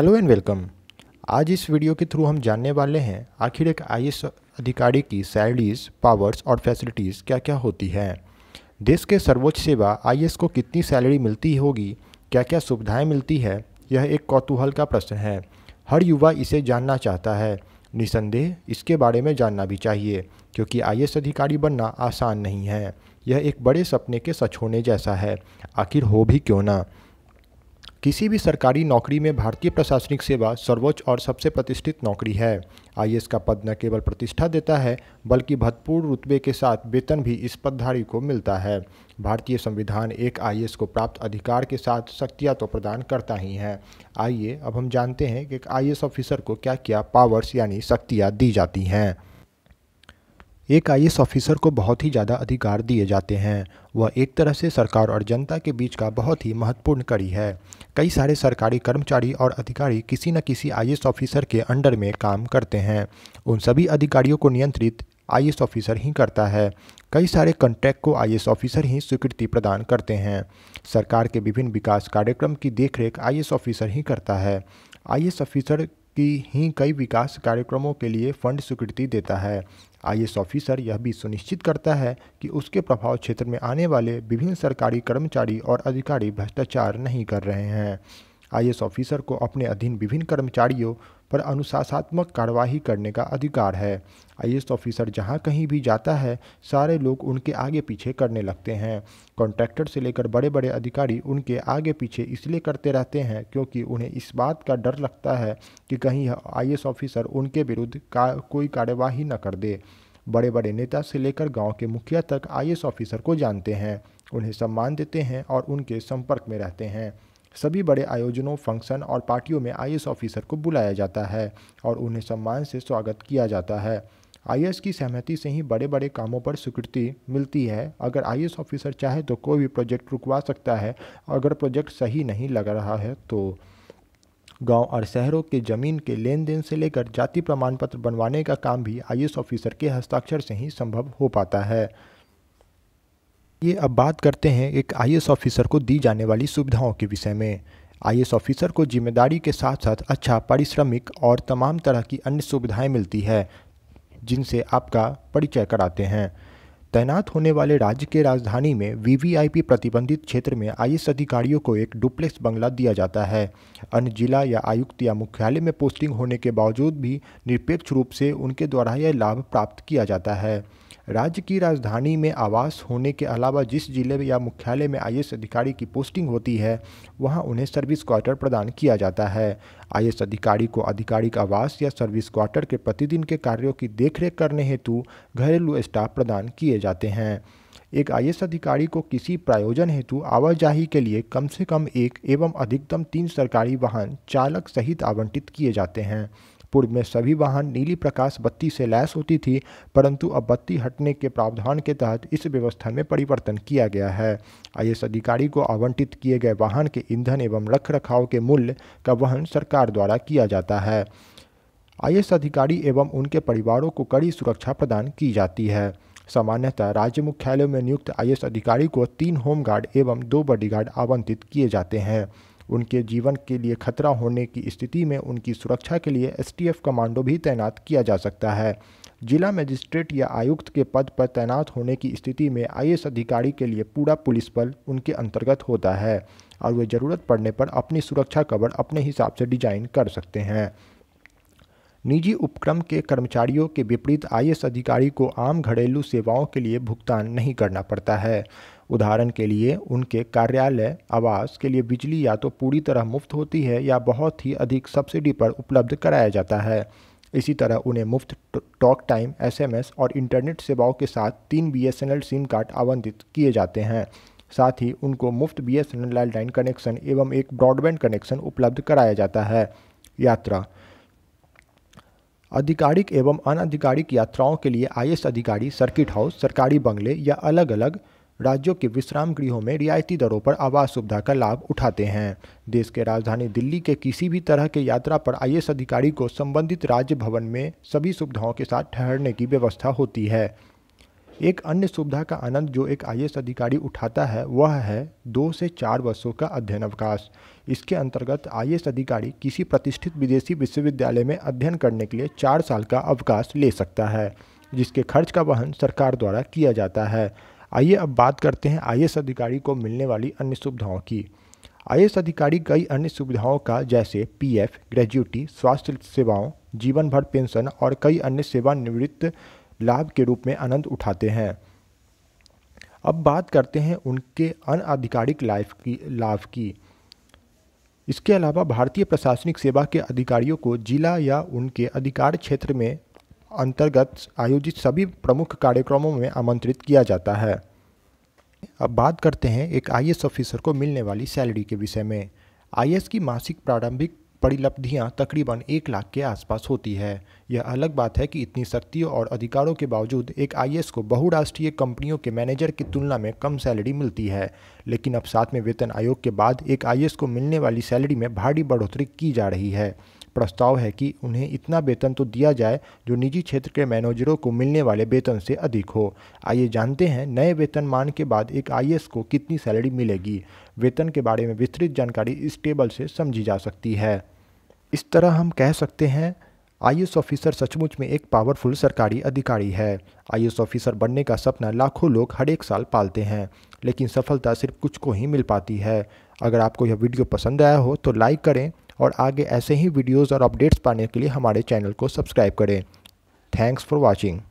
hello and welcome आज इस video के थ्रू हम जानने वाले हैं आखिर एक आई अधिकारी की सैलरीज पावर्स और फैसिलिटीज़ क्या क्या होती हैं देश के सर्वोच्च सेवा आई को कितनी सैलरी मिलती होगी क्या क्या सुविधाएं मिलती है यह एक कौतूहल का प्रश्न है हर युवा इसे जानना चाहता है निसंदेह इसके बारे में जानना भी चाहिए क्योंकि आई अधिकारी बनना आसान नहीं है यह एक बड़े सपने के सच होने जैसा है आखिर हो भी क्यों ना किसी भी सरकारी नौकरी में भारतीय प्रशासनिक सेवा सर्वोच्च और सबसे प्रतिष्ठित नौकरी है आई का पद न केवल प्रतिष्ठा देता है बल्कि भरपूर रुतबे के साथ वेतन भी इस पदधारी को मिलता है भारतीय संविधान एक आई को प्राप्त अधिकार के साथ शक्तियाँ तो प्रदान करता ही है आइए अब हम जानते हैं कि एक आई ऑफिसर को क्या क्या पावर्स यानी शक्तियाँ दी जाती हैं एक आई ऑफिसर को बहुत ही ज़्यादा अधिकार दिए जाते हैं वह एक तरह से सरकार और जनता के बीच का बहुत ही महत्वपूर्ण कड़ी है कई सारे सरकारी कर्मचारी और अधिकारी किसी न किसी आई ऑफिसर के अंडर में काम करते हैं उन सभी अधिकारियों को नियंत्रित आई ऑफिसर ही करता है कई सारे कॉन्ट्रैक्ट को आई ऑफिसर ही स्वीकृति प्रदान करते हैं सरकार के विभिन्न विकास कार्यक्रम की देखरेख आई ऑफिसर ही करता है आई ऑफिसर की ही कई विकास कार्यक्रमों के लिए फंड स्वीकृति देता है एस ऑफिसर यह भी सुनिश्चित करता है कि उसके प्रभाव क्षेत्र में आने वाले विभिन्न सरकारी कर्मचारी और अधिकारी भ्रष्टाचार नहीं कर रहे हैं आई ऑफिसर को अपने अधीन विभिन्न कर्मचारियों पर अनुशासनात्मक कार्यवाही करने का अधिकार है आई ऑफिसर जहाँ कहीं भी जाता है सारे लोग उनके आगे पीछे करने लगते हैं कॉन्ट्रैक्टर से लेकर बड़े बड़े अधिकारी उनके आगे पीछे इसलिए करते रहते हैं क्योंकि उन्हें इस बात का डर लगता है कि कहीं आई ऑफिसर उनके विरुद्ध का, कोई कार्यवाही न कर दे बड़े बड़े नेता से लेकर गांव के मुखिया तक आई ऑफिसर को जानते हैं उन्हें सम्मान देते हैं और उनके संपर्क में रहते हैं सभी बड़े आयोजनों फंक्शन और पार्टियों में आई ऑफिसर को बुलाया जाता है और उन्हें सम्मान से स्वागत किया जाता है आई की सहमति से ही बड़े बड़े कामों पर स्वीकृति मिलती है अगर आई ऑफिसर चाहे तो कोई भी प्रोजेक्ट रुकवा सकता है अगर प्रोजेक्ट सही नहीं लग रहा है तो गांव और शहरों के ज़मीन के लेन देन से लेकर जाति प्रमाण पत्र बनवाने का काम भी आई ऑफिसर के हस्ताक्षर से ही संभव हो पाता है ये अब बात करते हैं एक आई ऑफिसर को दी जाने वाली सुविधाओं के विषय में आई ऑफिसर को जिम्मेदारी के साथ साथ अच्छा पारिश्रमिक और तमाम तरह की अन्य सुविधाएं मिलती है जिनसे आपका परिचय कराते हैं तैनात होने वाले राज्य के राजधानी में वीवीआईपी प्रतिबंधित क्षेत्र में आई अधिकारियों को एक डुप्लेक्स बंगला दिया जाता है अन्य जिला या आयुक्त या मुख्यालय में पोस्टिंग होने के बावजूद भी निरपेक्ष रूप से उनके द्वारा यह लाभ प्राप्त किया जाता है राज्य की राजधानी में आवास होने के अलावा जिस जिले या मुख्यालय में आई अधिकारी की पोस्टिंग होती है वहां उन्हें सर्विस क्वार्टर प्रदान किया जाता है आई अधिकारी को आधिकारिक आवास या सर्विस क्वार्टर के प्रतिदिन के कार्यों की देखरेख करने हेतु घरेलू स्टाफ प्रदान किए जाते हैं एक आई अधिकारी को किसी प्रायोजन हेतु आवाजाही के लिए कम से कम एक एवं अधिकतम तीन सरकारी वाहन चालक सहित आवंटित किए जाते हैं पूर्व में सभी वाहन नीली प्रकाश बत्ती से लैस होती थी परंतु अब बत्ती हटने के प्रावधान के तहत इस व्यवस्था में परिवर्तन किया गया है आई अधिकारी को आवंटित किए गए वाहन के ईंधन एवं रख रखाव के मूल्य का वहन सरकार द्वारा किया जाता है आई अधिकारी एवं उनके परिवारों को कड़ी सुरक्षा प्रदान की जाती है सामान्यतः राज्य मुख्यालयों में नियुक्त आई अधिकारी को तीन होमगार्ड एवं दो बॉडीगार्ड आवंटित किए जाते हैं उनके जीवन के लिए खतरा होने की स्थिति में उनकी सुरक्षा के लिए एसटीएफ कमांडो भी तैनात किया जा सकता है जिला मजिस्ट्रेट या आयुक्त के पद पर तैनात होने की स्थिति में आई अधिकारी के लिए पूरा पुलिस बल उनके अंतर्गत होता है और वे ज़रूरत पड़ने पर अपनी सुरक्षा कवर अपने हिसाब से डिजाइन कर सकते हैं निजी उपक्रम के कर्मचारियों के विपरीत आई अधिकारी को आम घरेलू सेवाओं के लिए भुगतान नहीं करना पड़ता है उदाहरण के लिए उनके कार्यालय आवास के लिए बिजली या तो पूरी तरह मुफ्त होती है या बहुत ही अधिक सब्सिडी पर उपलब्ध कराया जाता है इसी तरह उन्हें मुफ्त टॉक टाइम एसएमएस और इंटरनेट सेवाओं के साथ तीन बीएसएनएल सिम कार्ड आवंटित किए जाते हैं साथ ही उनको मुफ्त B S N L landline connection एवं एक ब्रॉडबैंड कनेक्शन उपलब्ध कराया जाता है यात्रा आधिकारिक एवं अनाधिकारिक यात्राओं के लिए आईएएस अधिकारी सर्किट हाउस सरकारी बंगले या अलग अलग राज्यों के विश्राम गृहों में रियायती दरों पर आवास सुविधा का लाभ उठाते हैं देश के राजधानी दिल्ली के किसी भी तरह के यात्रा पर आई अधिकारी को संबंधित राज्य भवन में सभी सुविधाओं के साथ ठहरने की व्यवस्था होती है एक अन्य सुविधा का आनंद जो एक आई अधिकारी उठाता है वह है दो से चार वर्षों का अध्ययन अवकाश इसके अंतर्गत आई अधिकारी किसी प्रतिष्ठित विदेशी विश्वविद्यालय में अध्ययन करने के लिए चार साल का अवकाश ले सकता है जिसके खर्च का वहन सरकार द्वारा किया जाता है आइए अब बात करते हैं आई अधिकारी को मिलने वाली अन्य सुविधाओं की आई अधिकारी कई अन्य सुविधाओं का जैसे पीएफ, ग्रेजुटी स्वास्थ्य सेवाओं जीवन भर पेंशन और कई अन्य सेवानिवृत्त लाभ के रूप में आनंद उठाते हैं अब बात करते हैं उनके आधिकारिक लाइफ की लाभ की इसके अलावा भारतीय प्रशासनिक सेवा के अधिकारियों को जिला या उनके अधिकार क्षेत्र में अंतर्गत आयोजित सभी प्रमुख कार्यक्रमों में आमंत्रित किया जाता है अब बात करते हैं एक आई ऑफिसर को मिलने वाली सैलरी के विषय में आई की मासिक प्रारंभिक परिलब्धियाँ तकरीबन एक लाख के आसपास होती है यह अलग बात है कि इतनी शक्तियों और अधिकारों के बावजूद एक आई को बहुराष्ट्रीय कंपनियों के मैनेजर की तुलना में कम सैलरी मिलती है लेकिन अब साथ में वेतन आयोग के बाद एक आई को मिलने वाली सैलरी में भारी बढ़ोतरी की जा रही है प्रस्ताव है कि उन्हें इतना वेतन तो दिया जाए जो निजी क्षेत्र के मैनेजरों को मिलने वाले वेतन से अधिक हो आइए जानते हैं नए वेतनमान के बाद एक आई को कितनी सैलरी मिलेगी वेतन के बारे में विस्तृत जानकारी इस टेबल से समझी जा सकती है इस तरह हम कह सकते हैं आई ऑफिसर सचमुच में एक पावरफुल सरकारी अधिकारी है आई ऑफिसर बनने का सपना लाखों लोग हर एक साल पालते हैं लेकिन सफलता सिर्फ कुछ को ही मिल पाती है अगर आपको यह वीडियो पसंद आया हो तो लाइक करें और आगे ऐसे ही वीडियोज़ और अपडेट्स पाने के लिए हमारे चैनल को सब्सक्राइब करें थैंक्स फॉर वॉचिंग